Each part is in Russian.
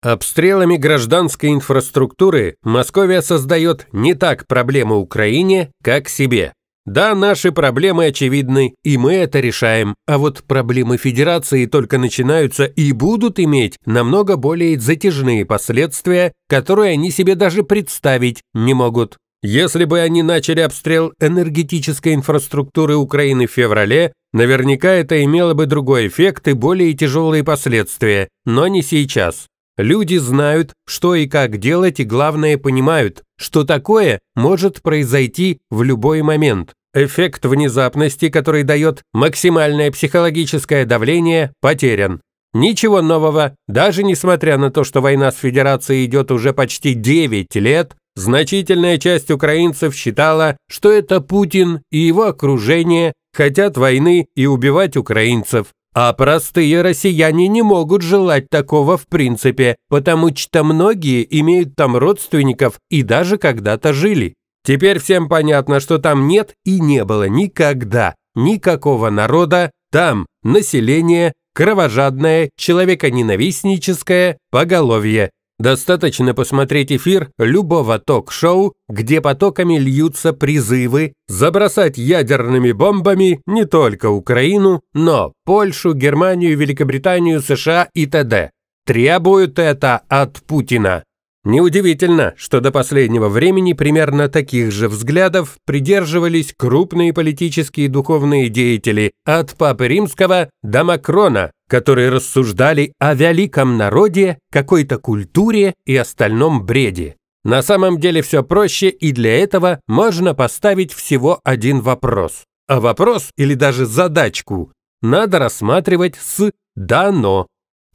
Обстрелами гражданской инфраструктуры Московия создает не так проблемы Украине, как себе. Да, наши проблемы очевидны, и мы это решаем, а вот проблемы Федерации только начинаются и будут иметь намного более затяжные последствия, которые они себе даже представить не могут. Если бы они начали обстрел энергетической инфраструктуры Украины в феврале, наверняка это имело бы другой эффект и более тяжелые последствия, но не сейчас. Люди знают, что и как делать, и главное понимают, что такое может произойти в любой момент. Эффект внезапности, который дает максимальное психологическое давление, потерян. Ничего нового, даже несмотря на то, что война с Федерацией идет уже почти 9 лет, значительная часть украинцев считала, что это Путин и его окружение хотят войны и убивать украинцев. А простые россияне не могут желать такого в принципе, потому что многие имеют там родственников и даже когда-то жили. Теперь всем понятно, что там нет и не было никогда никакого народа, там население, кровожадное, человеконенавистническое поголовье. Достаточно посмотреть эфир любого ток-шоу, где потоками льются призывы забросать ядерными бомбами не только Украину, но Польшу, Германию, Великобританию, США и т.д. Требуют это от Путина. Неудивительно, что до последнего времени примерно таких же взглядов придерживались крупные политические и духовные деятели от Папы Римского до Макрона, которые рассуждали о великом народе, какой-то культуре и остальном бреде. На самом деле все проще, и для этого можно поставить всего один вопрос. А вопрос или даже задачку надо рассматривать с да-но.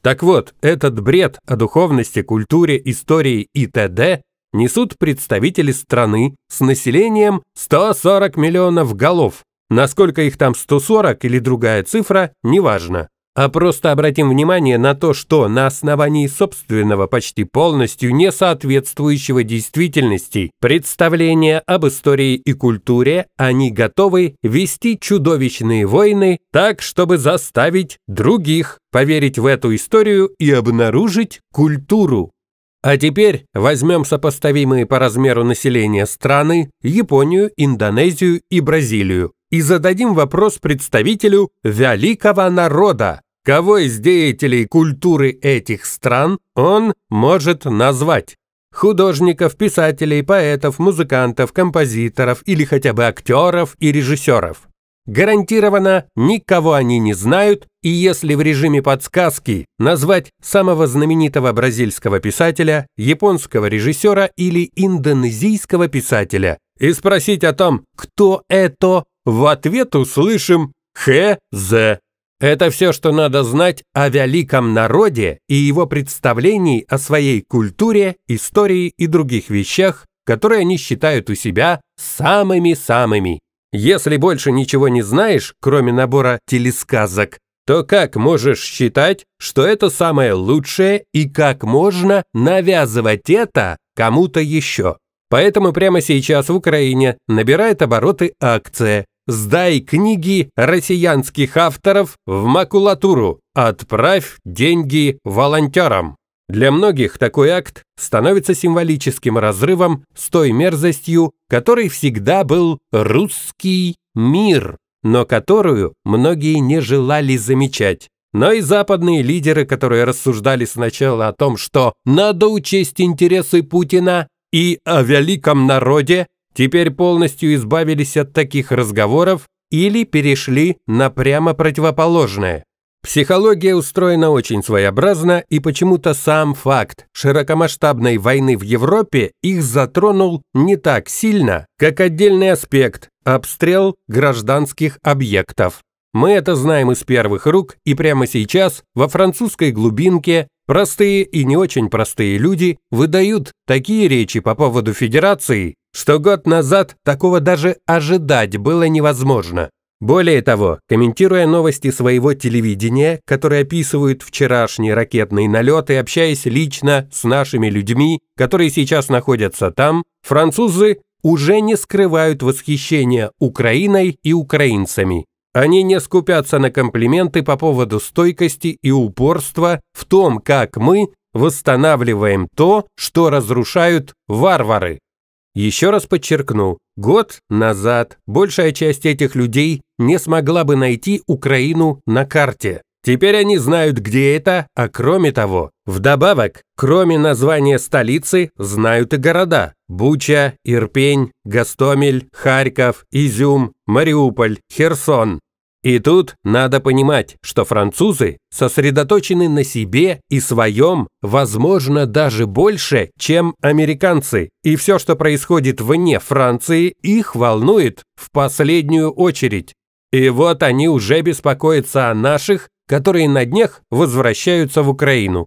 Так вот, этот бред о духовности, культуре, истории и т.д. несут представители страны с населением 140 миллионов голов. Насколько их там 140 или другая цифра, неважно а просто обратим внимание на то, что на основании собственного почти полностью не соответствующего действительности представления об истории и культуре они готовы вести чудовищные войны так, чтобы заставить других поверить в эту историю и обнаружить культуру. А теперь возьмем сопоставимые по размеру населения страны Японию, Индонезию и Бразилию и зададим вопрос представителю великого народа, кого из деятелей культуры этих стран он может назвать. Художников, писателей, поэтов, музыкантов, композиторов или хотя бы актеров и режиссеров. Гарантированно никого они не знают, и если в режиме подсказки назвать самого знаменитого бразильского писателя, японского режиссера или индонезийского писателя и спросить о том, кто это, в ответ услышим «ХЗ». Это все, что надо знать о великом народе и его представлении о своей культуре, истории и других вещах, которые они считают у себя самыми-самыми. Если больше ничего не знаешь, кроме набора телесказок, то как можешь считать, что это самое лучшее и как можно навязывать это кому-то еще? Поэтому прямо сейчас в Украине набирает обороты акция Сдай книги россиянских авторов в макулатуру. Отправь деньги волонтерам. Для многих такой акт становится символическим разрывом с той мерзостью, которой всегда был русский мир, но которую многие не желали замечать. Но и западные лидеры, которые рассуждали сначала о том, что надо учесть интересы Путина и о великом народе, теперь полностью избавились от таких разговоров или перешли на прямо противоположное. Психология устроена очень своеобразно, и почему-то сам факт широкомасштабной войны в Европе их затронул не так сильно, как отдельный аспект – обстрел гражданских объектов. Мы это знаем из первых рук, и прямо сейчас во французской глубинке простые и не очень простые люди выдают такие речи по поводу Федерации, что год назад такого даже ожидать было невозможно. Более того, комментируя новости своего телевидения, которые описывают вчерашний ракетный налет и общаясь лично с нашими людьми, которые сейчас находятся там, французы уже не скрывают восхищения Украиной и украинцами. Они не скупятся на комплименты по поводу стойкости и упорства в том, как мы восстанавливаем то, что разрушают варвары. Еще раз подчеркну, год назад большая часть этих людей не смогла бы найти Украину на карте. Теперь они знают, где это, а кроме того, вдобавок, кроме названия столицы, знают и города. Буча, Ирпень, Гастомель, Харьков, Изюм, Мариуполь, Херсон. И тут надо понимать, что французы сосредоточены на себе и своем, возможно, даже больше, чем американцы. И все, что происходит вне Франции, их волнует в последнюю очередь. И вот они уже беспокоятся о наших, которые на днях возвращаются в Украину.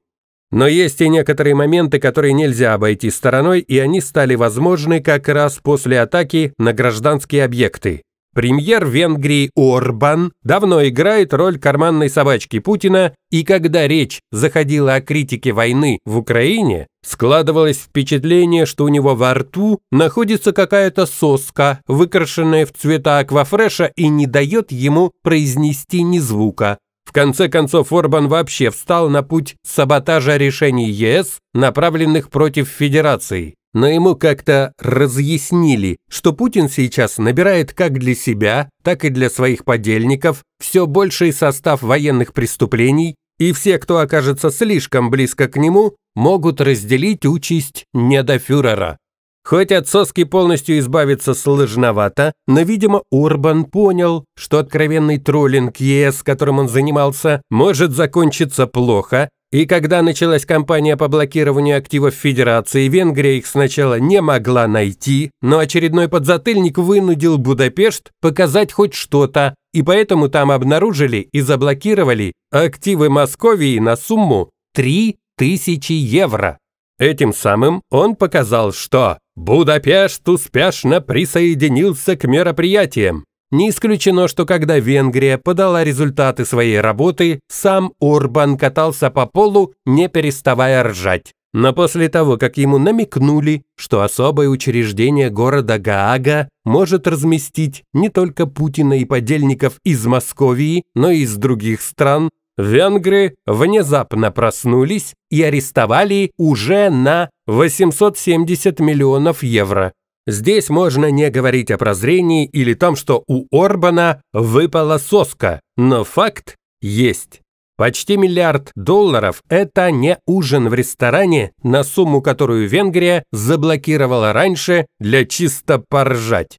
Но есть и некоторые моменты, которые нельзя обойти стороной, и они стали возможны как раз после атаки на гражданские объекты. Премьер Венгрии Орбан давно играет роль карманной собачки Путина, и когда речь заходила о критике войны в Украине, складывалось впечатление, что у него во рту находится какая-то соска, выкрашенная в цвета аквафреша и не дает ему произнести ни звука. В конце концов, Орбан вообще встал на путь саботажа решений ЕС, направленных против Федерации но ему как-то разъяснили, что Путин сейчас набирает как для себя, так и для своих подельников все больший состав военных преступлений, и все, кто окажется слишком близко к нему, могут разделить участь недофюрера. Хоть от соски полностью избавиться сложновато, но, видимо, Урбан понял, что откровенный троллинг ЕС, которым он занимался, может закончиться плохо, и когда началась кампания по блокированию активов Федерации, Венгрия их сначала не могла найти, но очередной подзатыльник вынудил Будапешт показать хоть что-то, и поэтому там обнаружили и заблокировали активы Московии на сумму 3000 евро. Этим самым он показал, что Будапешт успешно присоединился к мероприятиям, не исключено, что когда Венгрия подала результаты своей работы, сам Орбан катался по полу, не переставая ржать. Но после того, как ему намекнули, что особое учреждение города Гаага может разместить не только Путина и подельников из Московии, но и из других стран, венгры внезапно проснулись и арестовали уже на 870 миллионов евро. Здесь можно не говорить о прозрении или том, что у Орбана выпала соска, но факт есть. Почти миллиард долларов – это не ужин в ресторане на сумму, которую Венгрия заблокировала раньше для чисто поржать.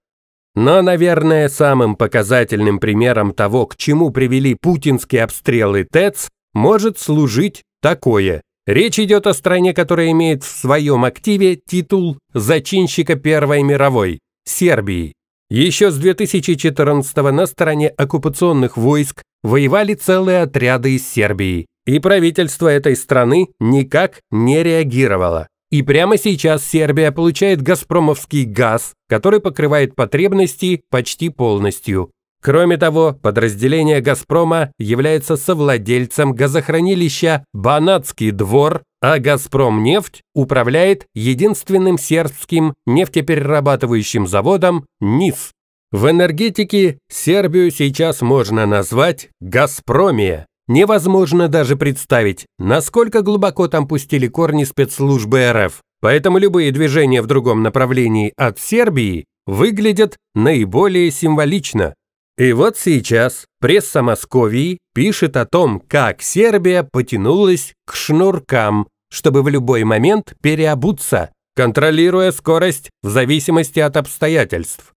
Но, наверное, самым показательным примером того, к чему привели путинские обстрелы ТЭЦ, может служить такое. Речь идет о стране, которая имеет в своем активе титул зачинщика Первой мировой – Сербии. Еще с 2014 на стороне оккупационных войск воевали целые отряды из Сербии, и правительство этой страны никак не реагировало. И прямо сейчас Сербия получает газпромовский газ, который покрывает потребности почти полностью. Кроме того, подразделение «Газпрома» является совладельцем газохранилища «Банатский двор», а «Газпромнефть» управляет единственным сербским нефтеперерабатывающим заводом «НИС». В энергетике Сербию сейчас можно назвать «Газпромия». Невозможно даже представить, насколько глубоко там пустили корни спецслужбы РФ. Поэтому любые движения в другом направлении от Сербии выглядят наиболее символично. И вот сейчас пресса Московии пишет о том, как Сербия потянулась к шнуркам, чтобы в любой момент переобуться, контролируя скорость в зависимости от обстоятельств.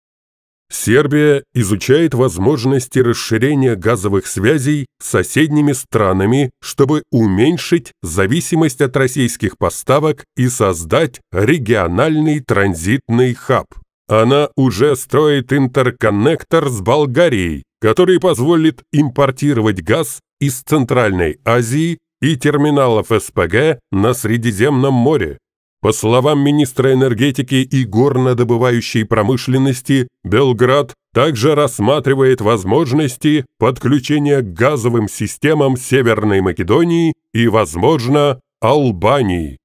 Сербия изучает возможности расширения газовых связей с соседними странами, чтобы уменьшить зависимость от российских поставок и создать региональный транзитный хаб. Она уже строит интерконнектор с Болгарией, который позволит импортировать газ из Центральной Азии и терминалов СПГ на Средиземном море. По словам министра энергетики и горнодобывающей промышленности, Белград также рассматривает возможности подключения к газовым системам Северной Македонии и, возможно, Албании.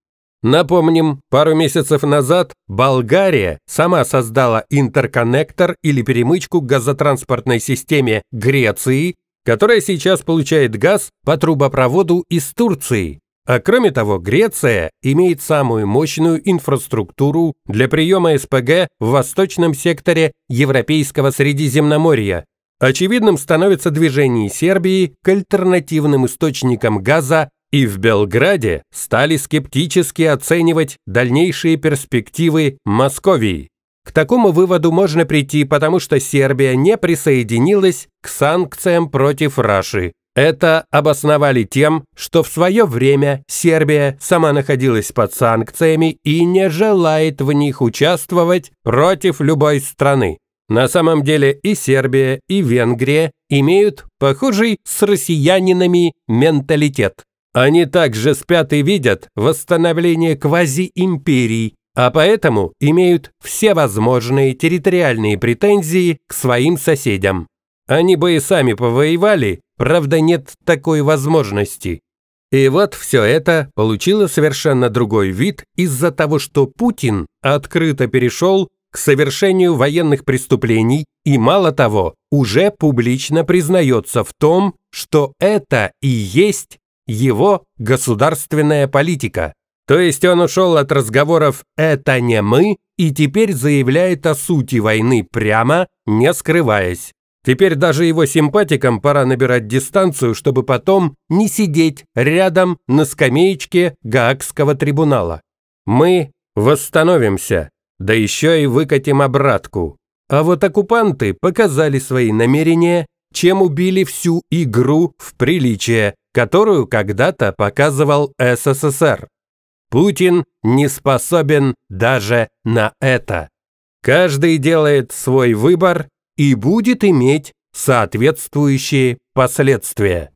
Напомним, пару месяцев назад Болгария сама создала интерконнектор или перемычку к газотранспортной системе Греции, которая сейчас получает газ по трубопроводу из Турции. А кроме того, Греция имеет самую мощную инфраструктуру для приема СПГ в восточном секторе Европейского Средиземноморья. Очевидным становится движение Сербии к альтернативным источникам газа и в Белграде стали скептически оценивать дальнейшие перспективы Московии. К такому выводу можно прийти, потому что Сербия не присоединилась к санкциям против Раши. Это обосновали тем, что в свое время Сербия сама находилась под санкциями и не желает в них участвовать против любой страны. На самом деле и Сербия, и Венгрия имеют похожий с россиянинами менталитет. Они также спят и видят восстановление квази-империй, а поэтому имеют все возможные территориальные претензии к своим соседям. Они бы и сами повоевали, правда нет такой возможности. И вот все это получило совершенно другой вид из-за того, что Путин открыто перешел к совершению военных преступлений и, мало того, уже публично признается в том, что это и есть его государственная политика. То есть он ушел от разговоров «это не мы» и теперь заявляет о сути войны прямо, не скрываясь. Теперь даже его симпатикам пора набирать дистанцию, чтобы потом не сидеть рядом на скамеечке Гаагского трибунала. Мы восстановимся, да еще и выкатим обратку. А вот оккупанты показали свои намерения, чем убили всю игру в приличие, которую когда-то показывал СССР. Путин не способен даже на это. Каждый делает свой выбор и будет иметь соответствующие последствия.